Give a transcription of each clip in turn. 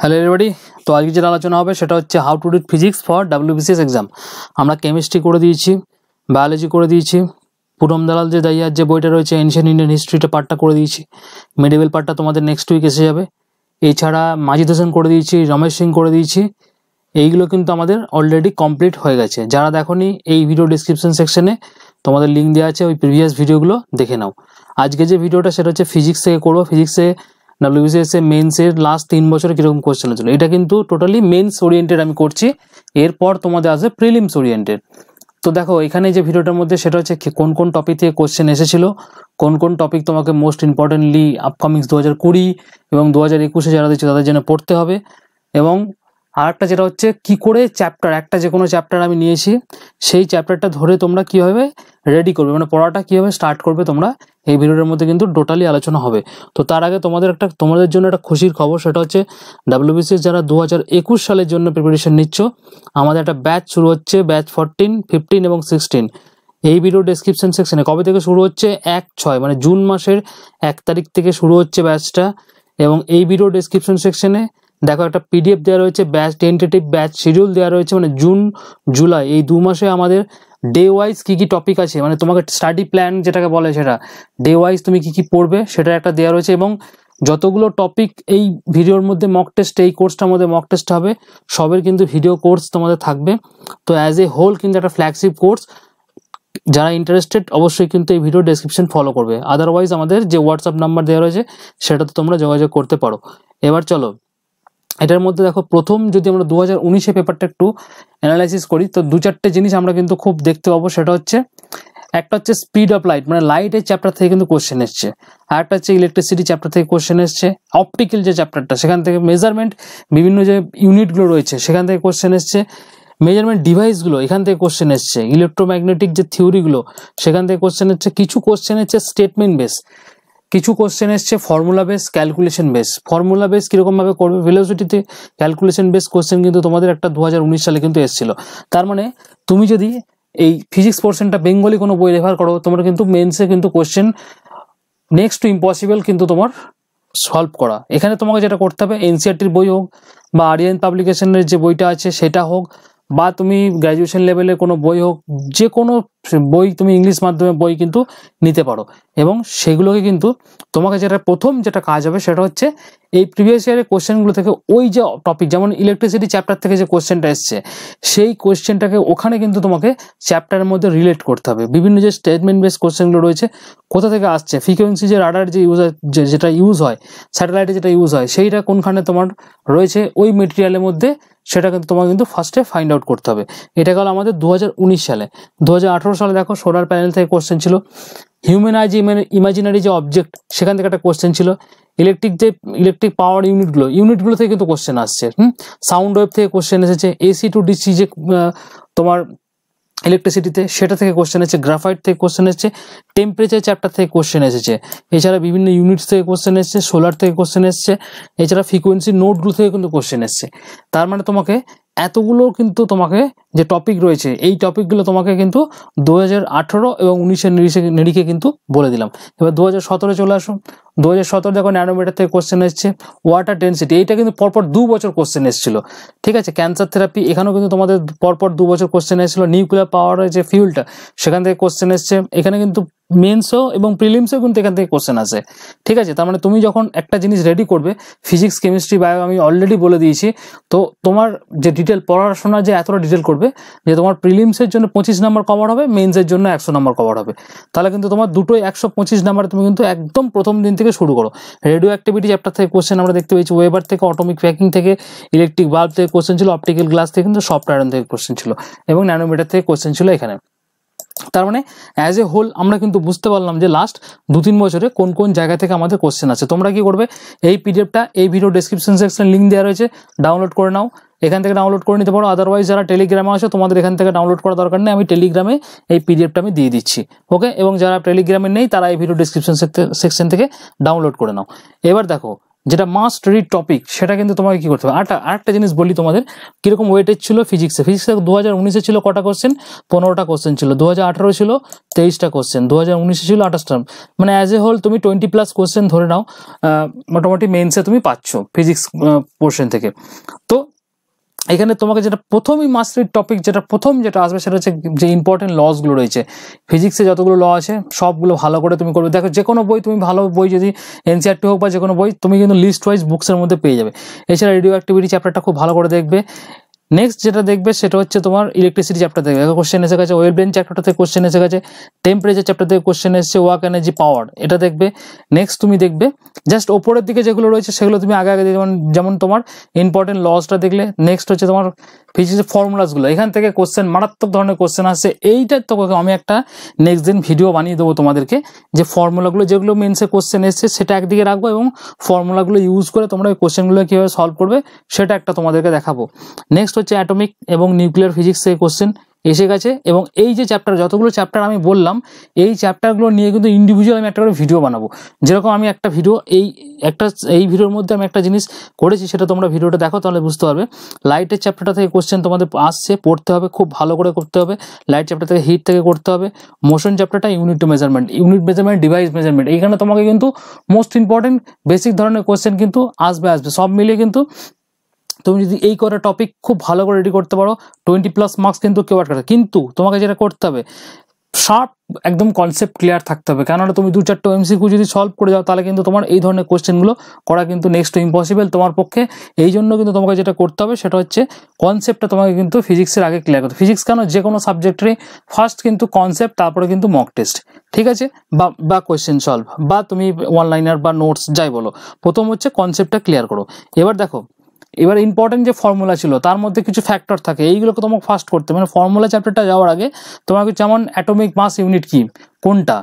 hello everybody তো আজকে যেটা আলোচনা হবে সেটা হচ্ছে how to did physics for WBCS exam আমরা কেমিস্ট্রি করে দিয়েছি বায়োলজি করে দিয়েছি পুরম দালাল যে দাইয়ার যে বইটা রয়েছে এনশিয়ান ইন্ডিয়ান হিস্ট্রিটা পার্টটা করে দিয়েছি মিডিভেল পার্টটা তোমাদের নেক্সট উইক এসে যাবে এছাড়া মাজিদ হোসেন করে দিয়েছি রমেশ সিং করে দিয়েছি এইগুলো কিন্তু আমাদের অলরেডি কমপ্লিট হয়ে গেছে যারা দেখনি এই ভিডিও ডিসক্রিপশন সেকশনে তোমাদের লিঙ্ক দেওয়া আছে ওই প্রিভিয়াস ভিডিওগুলো দেখে নাও আজকে যে ভিডিওটা সেটা হচ্ছে ফিজিক্স থেকে করবো ফিজিক্সে ডাব্লিউবিসিএস এসে মেন্স এর লাস্ট তিন বছরে কিরকম কোশ্চেন হয়েছিল এটা কিন্তু টোটালি মেন্স ওরিয়েন্টেড আমি করছি এরপর তোমাদের আছে প্রিলিমস ওরিয়েন্টেড তো দেখো এখানে যে ভিডিওটার মধ্যে সেটা হচ্ছে কোন কোন টপিক থেকে কোয়েশ্চেন এসেছিল কোন কোন টপিক তোমাকে মোস্ট ইম্পর্টেন্টলি আপকামিংস দু হাজার কুড়ি এবং দু হাজার একুশে যারা দিচ্ছে তাদের জন্য পড়তে হবে এবং আর একটা যেটা হচ্ছে কি করে চ্যাপ্টার একটা যে কোনো চ্যাপ্টার আমি নিয়েছি সেই চ্যাপ্টারটা ধরে তোমরা কীভাবে রেডি করবে মানে পড়াটা কীভাবে স্টার্ট করবে তোমরা এই ভিডিওটার মধ্যে কিন্তু টোটালি আলোচনা হবে তো তার আগে তোমাদের একটা তোমাদের জন্য একটা খুশির খবর সেটা হচ্ছে ডাব্লিউবিসিএস যারা দু হাজার একুশ সালের জন্য প্রিপারেশন নিচ্ছ আমাদের একটা ব্যাচ শুরু হচ্ছে ব্যাচ ফোরটিন ফিফটিন এবং সিক্সটিন এই ভিডিও ডেসক্রিপশন সেকশনে কবে থেকে শুরু হচ্ছে এক ছয় মানে জুন মাসের এক তারিখ থেকে শুরু হচ্ছে ব্যাচটা এবং এই ভিডিও ডেসক্রিপশন সেকশনে দেখো একটা পিডিএফ দেওয়া রয়েছে ব্যাচ টেন্টেটিভ ব্যাচ শিডিউল দেওয়া রয়েছে মানে জুন জুলাই এই দু মাসে আমাদের ডে ওয়াইজ কী কী টপিক আছে মানে তোমাকে স্টাডি প্ল্যান যেটাকে বলে সেটা ডে ওয়াইজ তুমি কী কী পড়বে সেটা একটা দেওয়া রয়েছে এবং যতগুলো টপিক এই ভিডিওর মধ্যে মক টেস্ট এই কোর্সটার মধ্যে মক টেস্ট হবে সবের কিন্তু ভিডিও কোর্স তোমাদের থাকবে তো অ্যাজ এ হোল কিন্তু একটা ফ্ল্যাগশিপ কোর্স যারা ইন্টারেস্টেড অবশ্যই কিন্তু এই ভিডিও ডেসক্রিপশন ফলো করবে আদারওয়াইজ আমাদের যে হোয়াটসঅ্যাপ নাম্বার দেওয়া রয়েছে সেটা তো তোমরা যোগাযোগ করতে পারো এবার চলো এটার মধ্যে দেখো প্রথম যদি আমরা দু হাজার উনিশে পেপারটা একটু অ্যানালাইসিস করি তো দু চারটে জিনিস আমরা কিন্তু খুব দেখতে পাবো সেটা হচ্ছে একটা হচ্ছে স্পিড অফ লাইট মানে লাইটের চ্যাপ্টার থেকে কিন্তু কোশ্চেন এসছে আর একটা হচ্ছে ইলেকট্রিসিটি চ্যাপ্টার থেকে কোশ্চেন এসছে অপটিক্যাল যে চ্যাপ্টারটা সেখান থেকে মেজারমেন্ট বিভিন্ন যে ইউনিটগুলো রয়েছে সেখান থেকে কোশ্চেন এসছে মেজারমেন্ট ডিভাইসগুলো এখান থেকে কোশ্চেন এসছে ইলেকট্রোম্যাগনেটিক যে থিওরিগুলো সেখান থেকে কোশ্চেন এসছে কিছু কোশ্চেন এসছে স্টেটমেন্ট বেস কিছু কোশ্চেন এসছে formula base calculation base formula base কীরকমভাবে করবে ভেলোসিটিতে ক্যালকুলেশন বেস কোশ্চেন কিন্তু তোমাদের একটা দু সালে কিন্তু এসেছিল তার মানে তুমি যদি এই ফিজিক্স পোর্শনটা বেঙ্গলি কোনো বই রেফার করো তোমার কিন্তু মেন্সে কিন্তু কোশ্চেন নেক্সট টু ইম্পসিবল কিন্তু তোমার সলভ করা এখানে তোমাকে যেটা করতে হবে এনসিআরটির e বই হোক বা আরিয়ান পাবলিকেশনের e যে বইটা আছে সেটা হোক বা তুমি গ্র্যাজুয়েশন লেভেলের কোনো বই হোক যে কোনো বই তুমি ইংলিশ মাধ্যমে বই কিন্তু নিতে পারো এবং সেগুলোকে কিন্তু তোমাকে যেটা প্রথম যেটা কাজ হবে সেটা হচ্ছে এই প্রিভিয়াস ইয়ারের কোশ্চেনগুলো থেকে ওই যে টপিক যেমন ইলেকট্রিসিটি চ্যাপ্টার থেকে যে কোশ্চেনটা এসছে সেই কোশ্চেনটাকে ওখানে কিন্তু তোমাকে চ্যাপ্টারের মধ্যে রিলেট করতে হবে বিভিন্ন যে স্টেটমেন্ট বেস কোশ্চেনগুলো রয়েছে কোথা থেকে আসছে ফ্রিকোয়েন্সি যে রাডার যে ইউজ যেটা ইউজ হয় স্যাটেলাইটে যেটা ইউজ হয় সেইটা কোনখানে তোমার রয়েছে ওই মেটেরিয়ালের মধ্যে সেটা কিন্তু তোমাকে কিন্তু ফার্স্টে ফাইন্ড আউট করতে হবে এটা গেল আমাদের দু সালে দু সালে দেখো সোলার প্যানেল থেকে কোশ্চেন ছিল হিউম্যান আইজ ইমাজিনারি যে অবজেক্ট সেখান থেকে একটা কোশ্চেন ছিল ইলেকট্রিক যে ইলেকট্রিক পাওয়ার ইউনিটগুলো ইউনিটগুলো থেকে কিন্তু কোশ্চেন আসছে হুম সাউন্ড ওয়েভ থেকে কোশ্চেন এসেছে এসি টু ডিসি যে তোমার ইলেকট্রিসিটিতে সেটা থেকে কোশ্চেন এসেছে গ্রাফাইট থেকে কোশ্চেন এসেছে টেম্পারেচার চ্যাপ্টার থেকে কোশ্চেন এসেছে এছাড়া বিভিন্ন ইউনিটস থেকে কোশ্চেন এসেছে সোলার থেকে কোশ্চেন এসেছে এছাড়া ফ্রিকোয়েন্সি নোটগুলো থেকে কিন্তু কোশ্চেন এসেছে তার মানে তোমাকে এতগুলো কিন্তু তোমাকে যে টপিক রয়েছে এই টপিকগুলো তোমাকে কিন্তু দু হাজার আঠারো এবং উনিশের নিরিশে নিরিখে কিন্তু বলে দিলাম এবার দু হাজার সতেরো চলে আসুন দু হাজার সতেরো দেখো ন্যানোমিটার থেকে কোশ্চেন এসছে ওয়াটার ডেন্সিটি এইটা কিন্তু পরপর দু বছর কোশ্চেন এসেছিল ঠিক আছে ক্যান্সার থেরাপি এখানেও কিন্তু তোমাদের পরপর দু বছর কোশ্চেন এসেছিলো নিউক্লিয়ার পাওয়ারের যে ফিউলটা সেখান থেকে কোশ্চেন এসছে এখানে কিন্তু মেন্সও এবং প্রিলিমসও কিন্তু এখান থেকে কোশ্চেন আসে ঠিক আছে তার মানে তুমি যখন একটা জিনিস রেডি করবে ফিজিক্স কেমিস্ট্রি বায়ো আমি অলরেডি বলে দিয়েছি তো তোমার যে ডিটেল পড়াশোনা যে এতটা ডিটেল করবে যে তোমার প্রিলিমসের জন্য পঁচিশ নাম্বার কভার হবে মেন্সের জন্য একশো নম্বর কভার হবে তাহলে কিন্তু তোমার দুটোই একশো পঁচিশ নাম্বারে তুমি কিন্তু একদম প্রথম দিন থেকে শুরু করো রেডিও অ্যাক্টিভিটি চ্যাপ্টার থেকে কোশ্চেন আমরা দেখতে পেয়েছি ওয়েবার থেকে অটোমিক প্যাকিং থেকে ইলেকট্রিক বাল্ব থেকে কোশ্চেন ছিল অপটিক্যাল গ্লাস থেকে কিন্তু সফট আয়রন থেকে কোশ্চেন ছিল এবং ন্যানোমিটার থেকে কোশ্চেন ছিল এখানে তার মানে অ্যাজ এ হোল আমরা কিন্তু বুঝতে পারলাম যে লাস্ট দু তিন বছরে কোন কোন জায়গা থেকে আমাদের কোশ্চেন আছে তোমরা কি করবে এই পিডিএফটা এই ভিডিও ডিসক্রিপশন সেকশন লিঙ্ক দেওয়া রয়েছে ডাউনলোড করে নাও এখান থেকে ডাউনলোড করে নিতে পারো আদারওয়াইজ যারা টেলিগ্রামে আসো তোমাদের এখান থেকে ডাউনলোড করার দরকার নেই আমি টেলিগ্রামে এই পিডিএফটা আমি দিয়ে দিচ্ছি ওকে এবং যারা টেলিগ্রামে নেই তারা এই ভিডিও ডিসক্রিপশন সেকশন থেকে ডাউনলোড করে নাও এবার দেখো যেটা মাস্ট রিড টপিক সেটা কিন্তু তোমাকে কি করতে হবে আর আরেকটা জিনিস বলি তোমাদের কিরকম ওয়েটেজ ছিল ফিজিক্সে ফিজিক্সে দু হাজার উনিশে ছিল কটা কোশ্চেন পনেরোটা কোশ্চেন ছিল দু হাজার আঠারো ছিল তেইশটা কোশ্চেন দু হাজার উনিশে ছিল আঠাশটা মানে অ্যাজ এ হোল তুমি টোয়েন্টি প্লাস কোশ্চেন ধরে নাও মোটামুটি মেন্সে তুমি পাচ্ছ ফিজিক্স পোর্শন থেকে তো এখানে তোমাকে যেটা প্রথমই মাস্টারির টপিক যেটা প্রথম যেটা আসবে সেটা হচ্ছে যে ইম্পর্টেন্ট লসগুলো রয়েছে ফিজিক্সে যতগুলো ল আছে সবগুলো ভালো করে তুমি করবে দেখো যে কোনো বই তুমি ভালো বই যদি এনসিআরটি e হোক বা যে কোনো বই তুমি কিন্তু লিস্ট ওয়াইজ বুকসের মধ্যে পেয়ে যাবে এছাড়া রেডিও অ্যাক্টিভিটি চ্যাপ্টারটা খুব ভালো করে দেখবে নেক্সট যেটা দেখবে সেটা হচ্ছে তোমার ইলেকট্রিসিটি চ্যাপ্টার থেকে কোশ্চেন এসে গেছে ওয়েল ব্রেন চ্যাপ্টার থেকে কোশ্চেন এসে গেছে টেম্পারেচার চ্যাপ্টার থেকে কোশ্চেন এসেছে ওয়াক এনার্জি পাওয়ার এটা দেখবে নেক্সট তুমি দেখবে জাস্ট ওপরের দিকে যেগুলো রয়েছে সেগুলো তুমি আগে আগে যেমন যেমন তোমার ইম্পর্টেন্ট লসটা দেখলে নেক্সট হচ্ছে তোমার ফিজিক্সের ফর্মুলাসগুলো এখান থেকে কোশ্চেন মারাত্মক ধরনের কোশ্চেন আসছে এইটার তো আমি একটা নেক্সট দিন ভিডিও বানিয়ে দেবো তোমাদেরকে যে ফর্মুলাগুলো যেগুলো মেন্সে কোশ্চেন এসছে সেটা একদিকে রাখবো এবং ফর্মুলাগুলো ইউজ করে তোমরা ওই কোশ্চেনগুলো কীভাবে সলভ করবে সেটা একটা তোমাদেরকে দেখাবো নেক্সট হচ্ছে অ্যাটমিক এবং নিউক্লিয়ার ফিজিক্স থেকে কোশ্চেন এসে গেছে এবং এই যে চ্যাপ্টার যতগুলো চ্যাপ্টার আমি বললাম এই চ্যাপ্টারগুলো নিয়ে কিন্তু ইন্ডিভিজুয়াল আমি একটা করে ভিডিও বানাবো যেরকম আমি একটা ভিডিও এই একটা এই ভিডিওর মধ্যে আমি একটা জিনিস করেছি সেটা তোমরা ভিডিওটা দেখো তাহলে বুঝতে পারবে লাইটের চ্যাপ্টারটা থেকে কোশ্চেন তোমাদের আসছে পড়তে হবে খুব ভালো করে করতে হবে লাইট চ্যাপ্টার থেকে হিট থেকে করতে হবে মোশন চ্যাপ্টারটা unit to measurement unit measurement device measurement এইখানে তোমাকে কিন্তু মোস্ট ইম্পর্টেন্ট বেসিক ধরনের কোশ্চেন কিন্তু আসবে আসবে সব মিলিয়ে কিন্তু তুমি যদি এই করে টপিক খুব ভালো করে রেডি করতে পারো টোয়েন্টি প্লাস মার্কস কিন্তু কেউ আটকাতে কিন্তু তোমাকে যেটা করতে হবে শার্প একদম কনসেপ্ট ক্লিয়ার থাকতে হবে কেননা তুমি দু চারটে এমসিকিউ যদি সলভ করে যাও তাহলে কিন্তু তোমার এই ধরনের কোশ্চেনগুলো করা কিন্তু নেক্সট ইম্পসিবল তোমার পক্ষে এই জন্য কিন্তু তোমাকে যেটা করতে হবে সেটা হচ্ছে কনসেপ্টটা তোমাকে কিন্তু ফিজিক্সের আগে ক্লিয়ার করতে ফিজিক্স কেন যে কোনো সাবজেক্টেরই ফার্স্ট কিন্তু কনসেপ্ট তারপরে কিন্তু মক টেস্ট ঠিক আছে বা বা কোয়েশ্চেন সলভ বা তুমি অনলাইনার বা নোটস যাই বলো প্রথম হচ্ছে কনসেপ্টটা ক্লিয়ার করো এবার দেখো এবার ইম্পর্টেন্ট যে ফর্মুলা ছিল তার মধ্যে কিছু ফ্যাক্টর থাকে এইগুলোকে তোমাকে ফার্স্ট করতে মানে ফর্মুলা চ্যাপ্টারটা যাওয়ার আগে তোমাকে যেমন অ্যাটমিক মাস ইউনিট কি কোনটা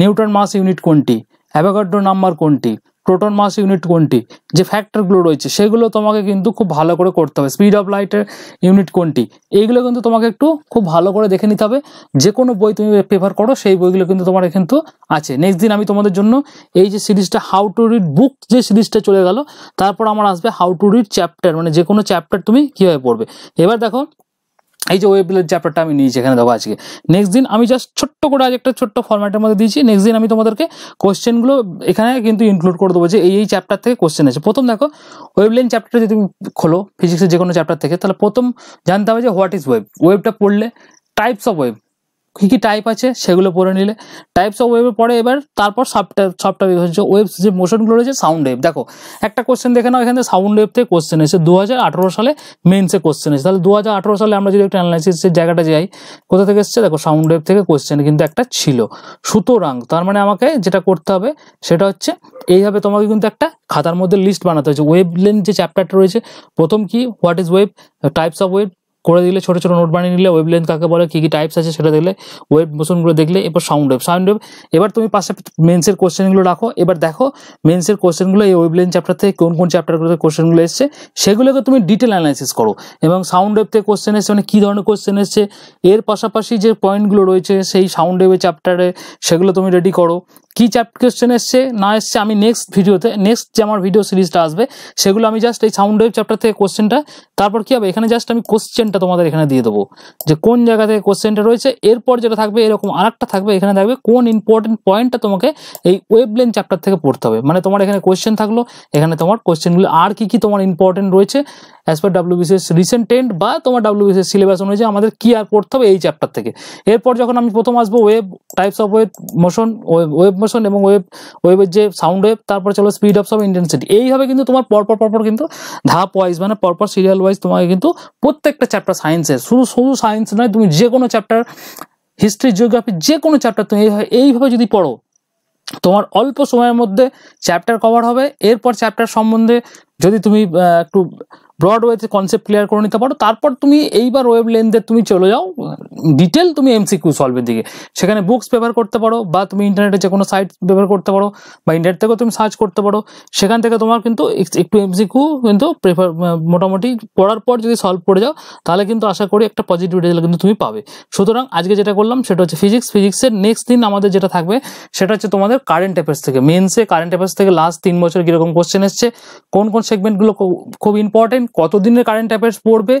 নিউটন মাস ইউনিট কোনটি অ্যাভাগাড্রো নাম্বার কোনটি প্রোটন মাস ইউনিট কোনটি যে ফ্যাক্টরগুলো রয়েছে সেগুলো তোমাকে কিন্তু খুব ভালো করে করতে হবে স্পিড অফ লাইটের ইউনিট কোনটি এইগুলো কিন্তু তোমাকে একটু খুব ভালো করে দেখে নিতে হবে যে কোনো বই তুমি প্রেফার করো সেই বইগুলো কিন্তু তোমার কিন্তু আছে নেক্সট দিন আমি তোমাদের জন্য এই যে সিরিজটা হাউ টু রিড বুক যে সিরিজটা চলে গেল তারপর আমার আসবে হাউ টু রিড চ্যাপ্টার মানে যে কোনো চ্যাপ্টার তুমি কীভাবে পড়বে এবার দেখো এই যে ওয়েবলের চ্যাপ্টারটা আমি নিয়েছি এখানে দেবো আজকে নেক্সট দিন আমি জাস্ট ছোট্ট করে আজ একটা ছোট্ট ফর্ম্যাটের মধ্যে দিয়েছি নেক্সট দিন আমি তোমাদেরকে কোশ্চেনগুলো এখানে কিন্তু ইনক্লুড করে দেবো যে এই এই চ্যাপ্টার থেকে কোশ্চেন আছে প্রথম দেখো ওয়েবলেন চ্যাপ্টার যদি তুমি খোলো ফিজিক্সের যে কোনো চ্যাপ্টার থেকে তাহলে প্রথম জানতে হবে যে হোয়াট ইজ ওয়েব ওয়েবটা পড়লে টাইপস অফ ওয়েব কী কী টাইপ আছে সেগুলো পড়ে নিলে টাইপস অফ ওয়েবের পরে এবার তারপর সবটা সবটা হচ্ছে ওয়েবস যে মোশনগুলো রয়েছে সাউন্ড ওয়েভ দেখো একটা কোশ্চেন দেখে নাও এখানে সাউন্ড ওয়েভ থেকে কোশ্চেন এসেছে দু সালে মেন্সে কোশ্চেন এসে তাহলে দু সালে আমরা যদি একটা অ্যানালাইসিসের জায়গাটা যাই কোথা থেকে এসেছে দেখো সাউন্ড ওয়েভ থেকে কোশ্চেন কিন্তু একটা ছিল সুতরাং তার মানে আমাকে যেটা করতে হবে সেটা হচ্ছে এইভাবে তোমাকে কিন্তু একটা খাতার মধ্যে লিস্ট বানাতে হয়েছে ওয়েব লেন যে চ্যাপ্টারটা রয়েছে প্রথম কি what is wave types of wave করে দিলে ছোটো ছোটো নোট বানিয়ে নিলে ওয়েব লেন্থ কাকে বলে কী কী টাইপস আছে সেটা দেখলে ওয়েব মোশনগুলো দেখলে এরপর সাউন্ড ওয়েব সাউন্ড ওয়েব এবার তুমি পাশে মেন্সের কোশ্চেনগুলো রাখো এবার দেখো মেন্সের কোশ্চেনগুলো এই ওয়েব লেন্থ চ্যাপ্টার থেকে কোন কোন চ্যাপ্টারগুলোতে কোশ্চেনগুলো এসছে সেগুলোকে তুমি ডিটেল অ্যানালাইসিস করো এবং সাউন্ড ওয়েব থেকে কোশ্চেন এসছে মানে কী ধরনের কোশ্চেন এসছে এর পাশাপাশি যে পয়েন্টগুলো রয়েছে সেই সাউন্ড ওয়েবের চ্যাপ্টারে সেগুলো তুমি রেডি করো কি চ্যাপ্টার কোয়েশ্চেন এসছে না এসছে আমি নেক্সট ভিডিওতে নেক্সট যে আমার ভিডিও সিরিজটা আসবে সেগুলো আমি জাস্ট এই সাউন্ড ওয়েভ চ্যাপ্টার থেকে কোশ্চেনটা তারপর কী হবে এখানে জাস্ট আমি কোশ্চেনটা তোমাদের এখানে দিয়ে দেবো যে কোন জায়গা থেকে কোশ্চেনটা রয়েছে এরপর যেটা থাকবে এরকম আরেকটা থাকবে এখানে থাকবে কোন ইম্পর্টেন্ট পয়েন্টটা তোমাকে এই ওয়েবলেন চ্যাপ্টার থেকে পড়তে হবে মানে তোমার এখানে কোয়েশ্চেন থাকলো এখানে তোমার কোয়েশ্চেনগুলো আর কি কি তোমার ইম্পর্টেন্ট রয়েছে as per WBCS recent trend বা তোমার ডাব্লিউবিসিএস সিলেবাস অনুযায়ী আমাদের কী আর পড়তে হবে এই চ্যাপ্টার থেকে এরপর যখন আমি প্রথম আসবো wave types of wave motion wave compression এবং ওয়েব ওয়েবের যে সাউন্ড ওয়েব তারপর চলো স্পিড অফ সব ইন্টেন্সিটি এইভাবে কিন্তু তোমার পরপর পরপর কিন্তু ধাপ ওয়াইজ মানে পরপর সিরিয়াল ওয়াইজ তোমাকে কিন্তু প্রত্যেকটা চ্যাপ্টার সায়েন্সে শুধু শুধু সায়েন্স নয় তুমি যে কোনো চ্যাপ্টার হিস্ট্রি জিওগ্রাফি যে কোনো চ্যাপ্টার তুমি এইভাবে এইভাবে যদি পড়ো তোমার অল্প সময়ের মধ্যে চ্যাপ্টার কভার হবে এরপর চ্যাপ্টার সম্বন্ধে যদি তুমি একটু ব্রডওয়েতে কনসেপ্ট ক্লিয়ার করে নিতে পারো তারপর তুমি এইবার ওয়েব লেন্থে তুমি চলে যাও ডিটেল তুমি এমসিকিউ সলভের দিকে সেখানে বুকস ব্যবহার করতে পারো বা তুমি ইন্টারনেটে যে কোনো সাইট ব্যবহার করতে পারো বা ইন্টারনেট থেকেও তুমি সার্চ করতে পারো সেখান থেকে তোমার কিন্তু একটু এমসিকিউ কিন্তু প্রেফার মোটামুটি পড়ার পর যদি সলভ করে যাও তাহলে কিন্তু আশা করি একটা পজিটিভ রেজাল্ট কিন্তু তুমি পাবে সুতরাং আজকে যেটা করলাম সেটা হচ্ছে ফিজিক্স ফিজিক্সের নেক্সট দিন আমাদের যেটা থাকবে সেটা হচ্ছে তোমাদের কারেন্ট অ্যাফেয়ার্স থেকে মেন্সে কারেন্ট অ্যাফেয়ার্স থেকে লাস্ট তিন বছর কীরকম কোশ্চেন এসছে কোন কোন সেগমেন্টগুলো খুব ইম্পর্টেন্ট কতদিনের কারেন্ট অ্যাফেয়ার্স পড়বে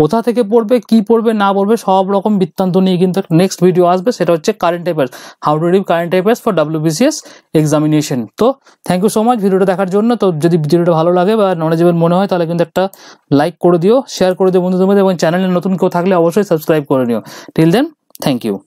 কোথা থেকে পড়বে কি পড়বে না পড়বে সব রকম বৃত্তান্ত নিয়ে কিন্তু নেক্সট ভিডিও আসবে সেটা হচ্ছে current affairs how to read current affairs for WBCS examination তো থ্যাংক ইউ সো মাচ ভিডিওটা দেখার জন্য তো যদি ভিডিওটা ভালো লাগে বা নলেজেবল মনে হয় তাহলে কিন্তু একটা লাইক করে দিও শেয়ার করে দিও বন্ধুদের মধ্যে এবং চ্যানেলে নতুন কেউ থাকলে অবশ্যই সাবস্ক্রাইব করে নিও টিল দেন থ্যাংক ইউ